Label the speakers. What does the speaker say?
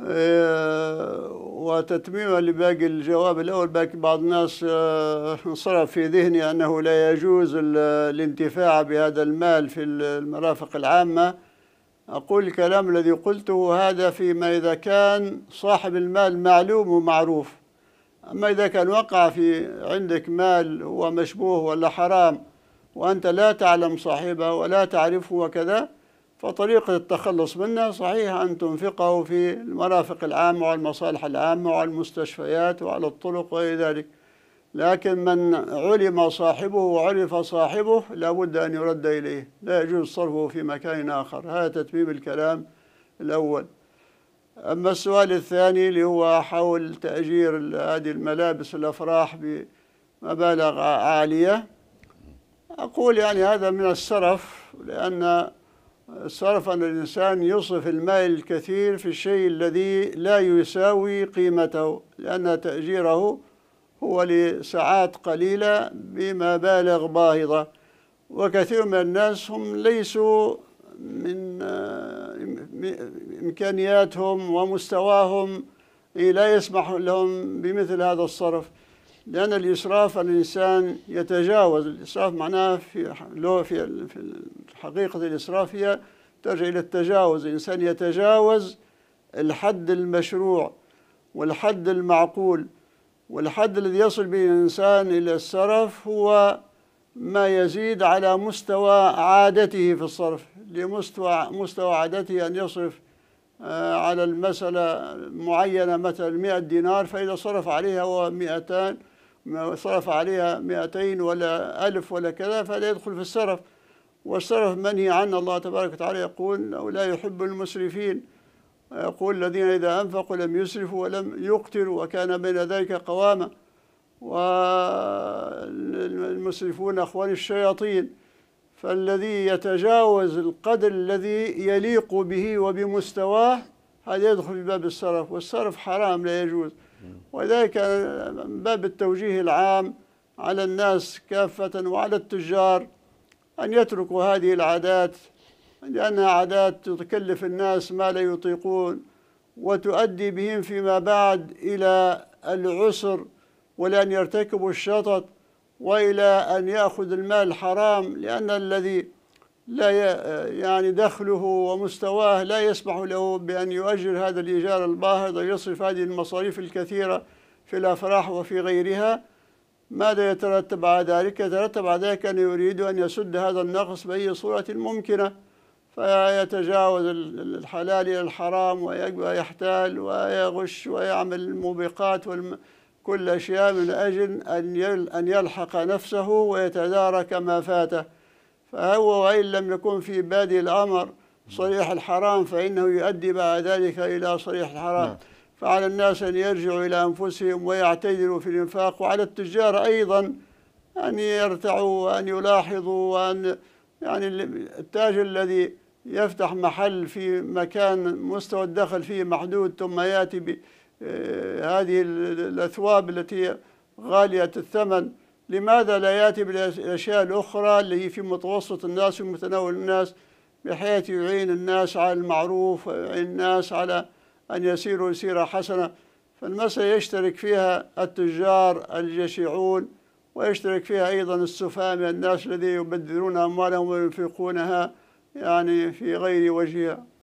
Speaker 1: إيه، وتتميما لباقي الجواب الأول باقي بعض الناس انصرف آه، في ذهني أنه لا يجوز الانتفاع بهذا المال في المرافق العامة أقول الكلام الذي قلته هذا فيما إذا كان صاحب المال معلوم ومعروف أما إذا كان وقع في عندك مال هو مشبوه ولا حرام وأنت لا تعلم صاحبه ولا تعرفه وكذا فطريقة التخلص منه صحيح أن تنفقه في المرافق العامة والمصالح العامة والمستشفيات وعلى الطرق وغير ذلك لكن من علم صاحبه وعرف صاحبه لابد أن يرد إليه لا يجوز صرفه في مكان آخر هذا تتميم الكلام الأول أما السؤال الثاني اللي هو حول تأجير هذه الملابس الأفراح بمبالغ عالية أقول يعني هذا من السرف لأن صرف أن الإنسان يصرف المال الكثير في الشيء الذي لا يساوي قيمته لأن تأجيره هو لساعات قليلة بمبالغ باهظة وكثير من الناس هم ليسوا من آه، إمكانياتهم ومستواهم لا يسمح لهم بمثل هذا الصرف لأن الإسراف الإنسان يتجاوز الإسراف معناه في في حقيقة الإسراف هي ترجع إلى التجاوز الإنسان يتجاوز الحد المشروع والحد المعقول والحد الذي يصل به الإنسان إلى السرف هو ما يزيد على مستوى عادته في الصرف لمستوى مستوى عادته أن يصرف آه، على المسألة معينة مثلا 100 دينار فإذا صرف عليها هو 200 صرف عليها 200 ولا ألف ولا كذا فلا يدخل في السرف والسلف منهي عنه الله تبارك وتعالى يقول أو لا يحب المسرفين ويقول الذين إذا أنفقوا لم يسرفوا ولم يقتلوا وكان بين ذلك قواما والمسرفون أخوان الشياطين فالذي يتجاوز القدر الذي يليق به وبمستواه هذا يدخل في باب السرف والسرف حرام لا يجوز وذلك باب التوجيه العام على الناس كافة وعلى التجار أن يتركوا هذه العادات لأنها عادات تكلف الناس ما لا يطيقون وتؤدي بهم فيما بعد إلى العسر ولأن يرتكبوا الشطط وإلى أن يأخذ المال حرام لأن الذي لا يعني دخله ومستواه لا يسمح له بأن يؤجر هذا الإيجار الباهظ ويصرف هذه المصاريف الكثيرة في الأفراح وفي غيرها ماذا يترتب على ذلك؟ يترتب على ذلك أن يريد أن يسد هذا النقص بأي صورة ممكنة فيتجاوز الحلال إلى الحرام ويحتال ويغش ويعمل الموبقات وكل كل الأشياء من أجل أن أن يلحق نفسه ويتدارك ما فاته فهو وإن لم يكن في بادئ الأمر صريح الحرام فإنه يؤدي بعد ذلك إلى صريح الحرام نعم. فعلى الناس أن يرجعوا إلى أنفسهم ويعتدلوا في الإنفاق وعلى التجار أيضا أن يرتعوا وأن يلاحظوا وأن يعني التاجر الذي يفتح محل في مكان مستوى الدخل فيه محدود ثم يأتي بهذه آه، الأثواب التي غالية الثمن لماذا لا يأتي بالأشياء الأخرى اللي هي في متوسط الناس ومتناول الناس بحيث يعين الناس على المعروف ويعين الناس على أن يسيروا سيرة حسنة فالمسألة يشترك فيها التجار الجشعون ويشترك فيها أيضا السفهاء من الناس الذين يبذلون أموالهم وينفقونها يعني في غير وجهها